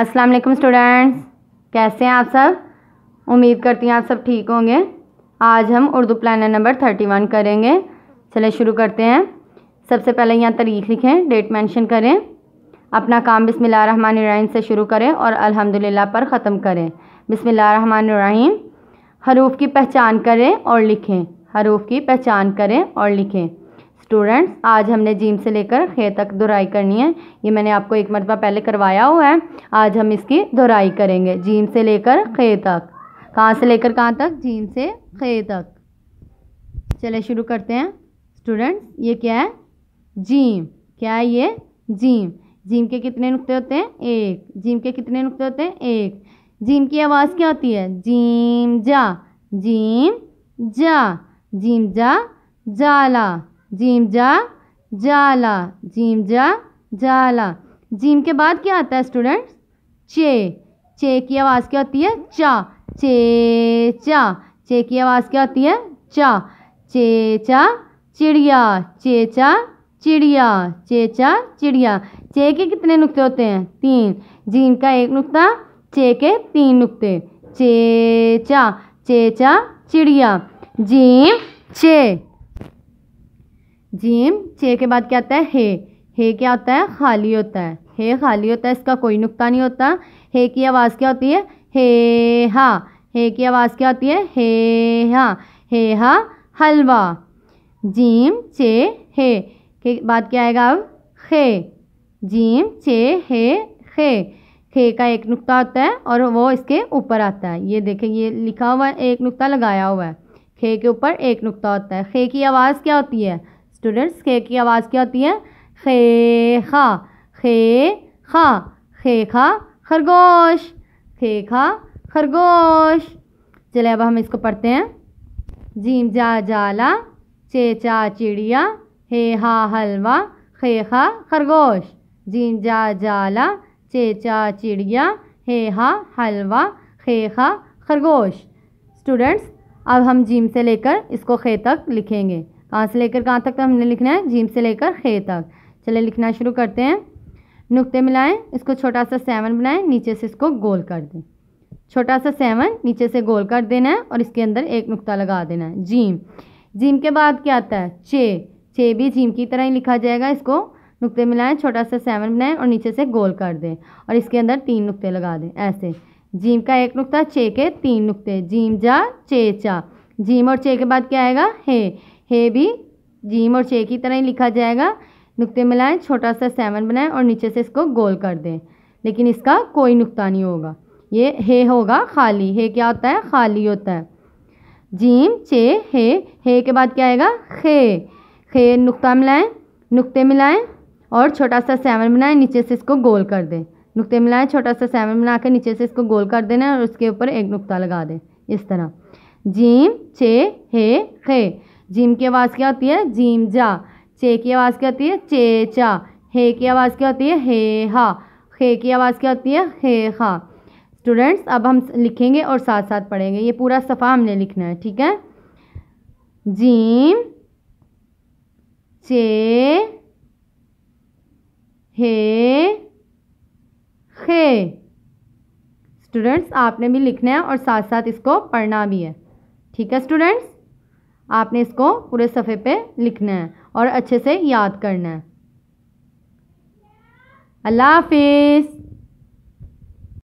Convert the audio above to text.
अस्सलाम वालेकुम स्टूडेंट्स कैसे हैं आप सब उम्मीद करती हैं आप सब ठीक होंगे आज हम Urdu planner number thirty one करेंगे चले शुरू करते हैं सबसे पहले यहाँ तारीख लिखें डेट मेंशन करें अपना काम रहीम से शुरू करें और अल्हम्दुलिल्लाह पर ख़त्म करें रहीम हरूफ की पहचान करें और लिखें हरूफ की पहचान करें और लिखें स्टूडेंट्स आज हमने जीम से लेकर खे तक दोहराई करनी है ये मैंने आपको एक मरतबा पहले करवाया हुआ है आज हम इसकी दोहराई करेंगे जीम से लेकर खे तक कहाँ से लेकर कहाँ तक जीम से खे तक चले शुरू करते हैं स्टूडेंट्स ये क्या है जीम क्या है ये जीम जीम के कितने नुकते होते हैं एक जीम के कितने नुकते होते हैं एक जीम की आवाज़ क्या होती है जीम जा जीम जा जीम जा जाला जीम जा जाला जीम जा जाला जीम के बाद क्या आता है स्टूडेंट्स चे चे की आवाज़ क्या होती है चा चे चा चे की आवाज़ क्या होती है चा चेचा चिड़िया चेचा चिड़िया चेचा चिड़िया चे के कितने नुक्ते होते हैं तीन जीम का एक नुक्ता चे के तीन नुक्ते चेचा चेचा चिड़िया जीम चे जीम छः के बाद क्या आता है हे हे क्या होता है खाली होता है हे खाली होता है इसका कोई नुकता नहीं होता हे की आवाज़ क्या होती है हे हा हे की आवाज़ क्या होती है हे हा हे हा हलवा जीम चे हे के बाद क्या आएगा अब खे जीम चे हे खे खे का एक नुकता होता है और वो इसके ऊपर आता है ये देखें ये लिखा हुआ है एक नुकता लगाया हुआ है खे के ऊपर एक नुकता होता है खे की आवाज़ क्या होती है स्टूडेंट्स खे की आवाज़ क्या होती है खे खा खे खा खे खा खरगोश खे खा खरगोश चले अब हम इसको पढ़ते हैं जीम जा जाला चे चा चिड़िया हे हा हलवा खे खा खरगोश जीम जा जाला चे चा चिड़िया हे हा हलवा खे खा खरगोश स्टूडेंट्स अब हम जीम से लेकर इसको खे तक लिखेंगे कहाँ से लेकर कहाँ तक हमने लिखना है जीम से लेकर खे तक चले लिखना शुरू करते हैं नुक्ते मिलाएं इसको छोटा सा सेवन बनाएं नीचे से इसको गोल कर दें छोटा सा सेवन नीचे से गोल कर देना है और इसके अंदर एक नुक्ता लगा देना है जीम जीम के बाद क्या आता है छे छे भी जीम की तरह ही लिखा जाएगा इसको नुक्ते मिलाएं छोटा सा सेवन बनाएं और नीचे से गोल कर दें और इसके अंदर तीन नुक्ते लगा दें ऐसे जीम का एक नुकता छे के तीन नुकते जीम जा चे चा जीम और चे के बाद क्या आएगा हे हे भी जीम और छः की तरह ही लिखा जाएगा नुक्ते मिलाएं छोटा सा सेवन बनाएं और नीचे से इसको गोल कर दें लेकिन इसका कोई नुकता नहीं होगा ये हे होगा खाली हे क्या होता है खाली होता है जीम चे हे हे के बाद क्या आएगा खे खे नुकता मिलाएं नुकते मिलाएं और छोटा सा सेवन बनाएं नीचे से इसको गोल कर दें नुकते मिलाएं छोटा सा सेवन बना कर नीचे से इसको गोल कर देना और उसके ऊपर एक नुकता लगा दें इस तरह जीम चे हे खे जिम की आवाज़ क्या होती है जिम जा चे की आवाज़ क्या होती है चे चा हे की आवाज़ क्या होती है हे हा खे की आवाज़ क्या होती है हे हा स्टूडेंट्स अब हम लिखेंगे और साथ साथ पढ़ेंगे ये पूरा सफ़ा हमने लिखना है ठीक है जीम चे हे खे स्टूडेंट्स आपने भी लिखना है और साथ साथ इसको पढ़ना भी है ठीक है स्टूडेंट्स आपने इसको पूरे सफ़े पे लिखना है और अच्छे से याद करना है अल्लाह हाफिज़